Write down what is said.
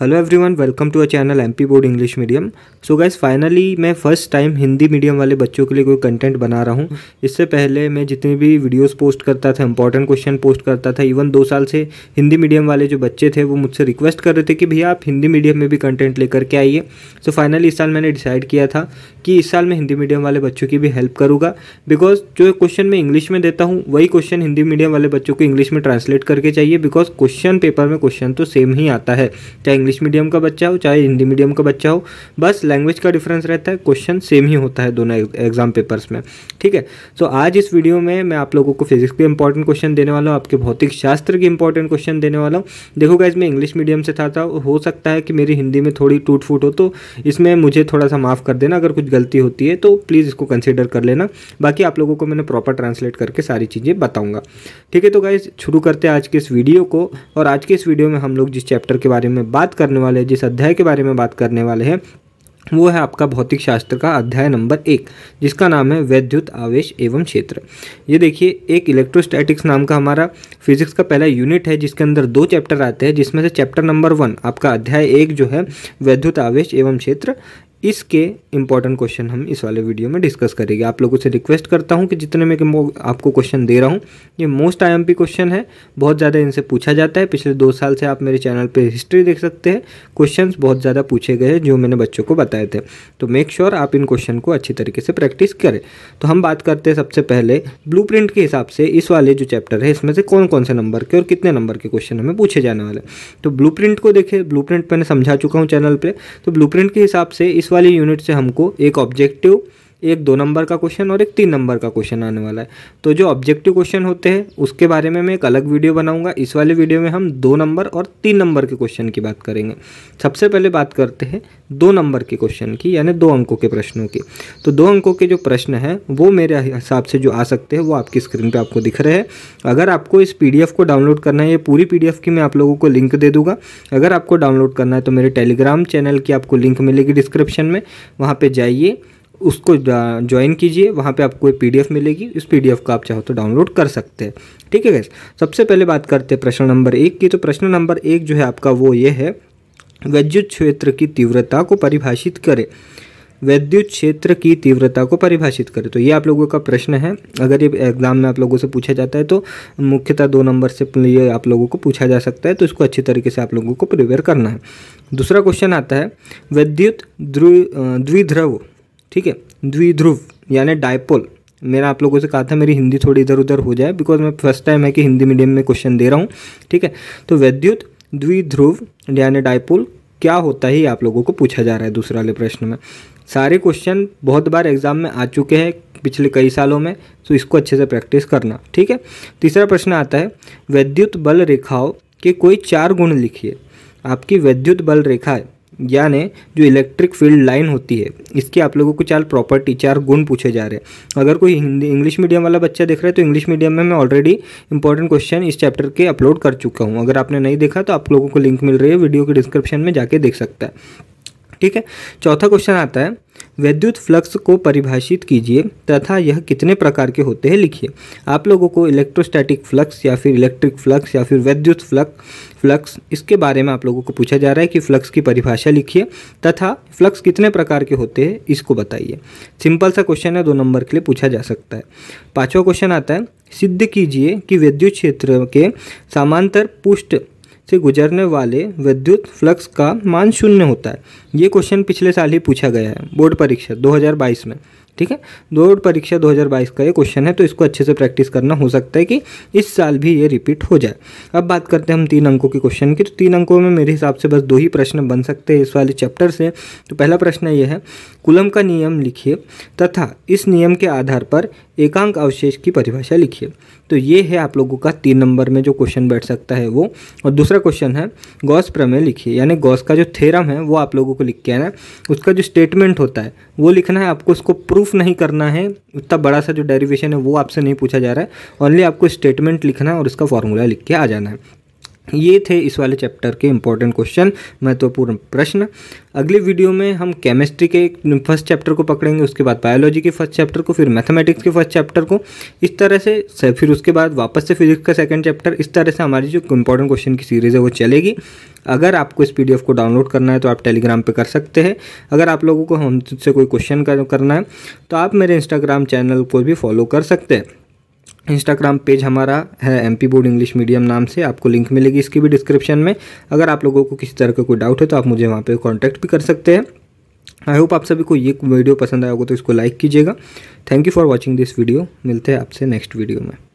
hello everyone welcome to a channel MP board English medium so guys finally मैं first time Hindi medium वाले बच्चों के लिए कोई कंटेंट बना रहा हूँ इससे पहले मैं जितनी भी वीडियोस पोस्ट करता था इंपॉर्टेंट क्वेश्चन पोस्ट करता था इवन दो साल से हिंदी मीडियम वाले जो बच्चे थे वो मुझसे रिक्वेस्ट कर रहे थे कि भैया आप हिंदी मीडियम में भी कंटेंट लेकर के आइए सो फाइनली इस साल मैंने डिसाइड किया था कि इस साल मैं हिंदी मीडियम वाले बच्चों की भी हेल्प करूँगा बिकॉज जो क्वेश्चन मैं इंग्लिश में देता हूँ वही क्वेश्चन हिंदी मीडियम वाले बच्चों को इंग्लिश में ट्रांसलेट करके चाहिए बिकॉज क्वेश्चन पेपर में क्वेश्चन तो सेम ही आता है चाहे इंग्लिश मीडियम का बच्चा हो चाहे हिंदी मीडियम का बच्चा हो बस लैंग्वेज का डिफरेंस रहता है क्वेश्चन सेम ही होता है दोनों एग्जाम पेपर्स में ठीक है सो so, आज इस वीडियो में मैं आप लोगों को फिजिक्स के इंपॉर्टेंट क्वेश्चन देने वाला हूँ आपके भौतिक शास्त्र के इंपॉर्टेंट क्वेश्चन देने वाला हूँ देखो गाइज मैं इंग्लिश मीडियम से था, था हो सकता है कि मेरी हिंदी में थोड़ी टूट फूट हो तो इसमें मुझे थोड़ा सा माफ़ कर देना अगर कुछ गलती होती है तो प्लीज़ इसको कंसिडर कर लेना बाकी आप लोगों को मैंने प्रॉपर ट्रांसलेट करके सारी चीज़ें बताऊँगा ठीक है तो गाइज शुरू करते हैं आज के इस वीडियो को और आज के इस वीडियो में हम लोग जिस चैप्टर के बारे में बात करने वाले हैं जिस अध्याय के बारे में बात करने वाले हैं वो है आपका भौतिक शास्त्र का अध्याय नंबर एक जिसका नाम है वैद्युत आवेश एवं क्षेत्र ये देखिए एक इलेक्ट्रोस्टैटिक्स नाम का हमारा फिजिक्स का पहला यूनिट है जिसके अंदर दो चैप्टर आते हैं जिसमें से चैप्टर नंबर वन आपका अध्याय एक जो है वैद्युत आवेश एवं क्षेत्र इसके इंपॉर्टेंट क्वेश्चन हम इस वाले वीडियो में डिस्कस करेंगे आप लोगों से रिक्वेस्ट करता हूं कि जितने में आपको क्वेश्चन दे रहा हूं ये मोस्ट आईएमपी क्वेश्चन है बहुत ज़्यादा इनसे पूछा जाता है पिछले दो साल से आप मेरे चैनल पे हिस्ट्री देख सकते हैं क्वेश्चंस बहुत ज़्यादा पूछे गए जो मैंने बच्चों को बताए थे तो मेक श्योर sure आप इन क्वेश्चन को अच्छी तरीके से प्रैक्टिस करें तो हम बात करते हैं सबसे पहले ब्लू के हिसाब से इस वाले जो चैप्टर है इसमें से कौन कौन से नंबर के और कितने नंबर के क्वेश्चन हमें पूछे जाने वाले तो ब्लू को देखें ब्लू मैंने समझा चुका हूँ चैनल पर तो ब्लू के हिसाब से इस वाली यूनिट से हमको एक ऑब्जेक्टिव एक दो नंबर का क्वेश्चन और एक तीन नंबर का क्वेश्चन आने वाला है तो जो ऑब्जेक्टिव क्वेश्चन होते हैं उसके बारे में मैं एक अलग वीडियो बनाऊंगा इस वाले वीडियो में हम दो नंबर और तीन नंबर के क्वेश्चन की बात करेंगे सबसे पहले बात करते हैं दो नंबर के क्वेश्चन की यानी दो अंकों के प्रश्नों की तो दो अंकों के जो प्रश्न हैं वो मेरे हिसाब से जो आ सकते हैं वो आपकी स्क्रीन पर आपको दिख रहे हैं अगर आपको इस पी को डाउनलोड करना है ये पूरी पी की मैं आप लोगों को लिंक दे दूंगा अगर आपको डाउनलोड करना है तो मेरे टेलीग्राम चैनल की आपको लिंक मिलेगी डिस्क्रिप्शन में वहाँ पर जाइए उसको ज्वाइन कीजिए वहाँ पे आपको एक पीडीएफ मिलेगी इस पीडीएफ को आप चाहो तो डाउनलोड कर सकते हैं ठीक है गैस सबसे पहले बात करते हैं प्रश्न नंबर एक की तो प्रश्न नंबर एक जो है आपका वो ये है वैद्युत क्षेत्र की तीव्रता को परिभाषित करें वैद्युत क्षेत्र की तीव्रता को परिभाषित करें तो ये आप लोगों का प्रश्न है अगर ये एग्जाम में आप लोगों से पूछा जाता है तो मुख्यतः दो नंबर से ये आप लोगों को पूछा जा सकता है तो इसको अच्छी तरीके से आप लोगों को प्रिपेयर करना है दूसरा क्वेश्चन आता है वैद्युत द्विध्रव ठीक है द्विध्रुव यानी डायपोल मेरा आप लोगों से कहा था मेरी हिंदी थोड़ी इधर उधर हो जाए बिकॉज मैं फर्स्ट टाइम है कि हिंदी मीडियम में क्वेश्चन दे रहा हूँ ठीक है तो वैद्युत द्विध्रुव यानी डायपोल क्या होता है आप लोगों को पूछा जा रहा है दूसरा वाले प्रश्न में सारे क्वेश्चन बहुत बार एग्जाम में आ चुके हैं पिछले कई सालों में तो इसको अच्छे से प्रैक्टिस करना ठीक है तीसरा प्रश्न आता है वैद्युत बल रेखाओं के कोई चार गुण लिखिए आपकी वैद्युत बल रेखा है यानी जो इलेक्ट्रिक फील्ड लाइन होती है इसके आप लोगों को चार प्रॉपर्टी चार गुण पूछे जा रहे हैं अगर कोई हिंदी इंग्लिश मीडियम वाला बच्चा देख रहा है तो इंग्लिश मीडियम में मैं ऑलरेडी इंपॉर्टेंट क्वेश्चन इस चैप्टर के अपलोड कर चुका हूँ अगर आपने नहीं देखा तो आप लोगों को लिंक मिल रही है वीडियो के डिस्क्रिप्शन में जाके देख सकता है ठीक है चौथा क्वेश्चन आता है वैद्युत फ्लक्स को परिभाषित कीजिए तथा यह कितने प्रकार के होते हैं लिखिए आप लोगों को इलेक्ट्रोस्टैटिक फ्लक्स या फिर इलेक्ट्रिक फ्लक्स या फिर वैद्युत फ्लक्स फ्लक्स इसके बारे में आप लोगों को पूछा जा रहा है कि फ्लक्स की परिभाषा लिखिए तथा फ्लक्स कितने प्रकार के होते हैं इसको बताइए सिंपल सा क्वेश्चन है दो नंबर के लिए पूछा जा सकता है पाँचवा क्वेश्चन आता है सिद्ध कीजिए कि विद्युत क्षेत्र के समांतर पुष्ट से गुजरने वाले विद्युत फ्लक्स का मान शून्य होता है ये क्वेश्चन पिछले साल ही पूछा गया है बोर्ड परीक्षा 2022 में ठीक है बोर्ड परीक्षा 2022 का ये क्वेश्चन है तो इसको अच्छे से प्रैक्टिस करना हो सकता है कि इस साल भी ये रिपीट हो जाए अब बात करते हैं हम तीन अंकों के क्वेश्चन की तो तीन अंकों में मेरे हिसाब से बस दो ही प्रश्न बन सकते हैं इस वाले चैप्टर से तो पहला प्रश्न ये है कुलम का नियम लिखिए तथा इस नियम के आधार पर एकांक अवशेष की परिभाषा लिखिए तो ये है आप लोगों का तीन नंबर में जो क्वेश्चन बैठ सकता है वो और दूसरा क्वेश्चन है गौस प्रमेय लिखिए यानी गौस का जो थेरम है वो आप लोगों को लिख के आना है उसका जो स्टेटमेंट होता है वो लिखना है आपको उसको प्रूफ प्रूफ नहीं करना है उतना बड़ा सा जो डेरिवेशन है वो आपसे नहीं पूछा जा रहा है ओनली आपको स्टेटमेंट लिखना है और उसका फॉर्मूला लिख के आ जाना है ये थे इस वाले चैप्टर के इंपॉर्टेंट क्वेश्चन महत्वपूर्ण प्रश्न अगले वीडियो में हम केमिस्ट्री के फर्स्ट चैप्टर को पकड़ेंगे उसके बाद बायोलॉजी के फर्स्ट चैप्टर को फिर मैथमेटिक्स के फर्स्ट चैप्टर को इस तरह से फिर उसके बाद वापस से फिजिक्स का सेकंड चैप्टर इस तरह से हमारी जो इंपॉर्टेंट क्वेश्चन की सीरीज़ है वो चलेगी अगर आपको इस पी को डाउनलोड करना है तो आप टेलीग्राम पर कर सकते हैं अगर आप लोगों को हमसे कोई क्वेश्चन करना है तो आप मेरे इंस्टाग्राम चैनल को भी फॉलो कर सकते हैं इंस्टाग्राम पेज हमारा है M P board English medium नाम से आपको लिंक मिलेगी इसकी भी डिस्क्रिप्शन में अगर आप लोगों को किसी तरह का कोई डाउट है तो आप मुझे वहाँ पर कॉन्टैक्ट भी कर सकते हैं आई होप आप सभी को ये वीडियो पसंद आया होगा तो इसको लाइक कीजिएगा thank you for watching this video मिलते हैं आपसे नेक्स्ट वीडियो में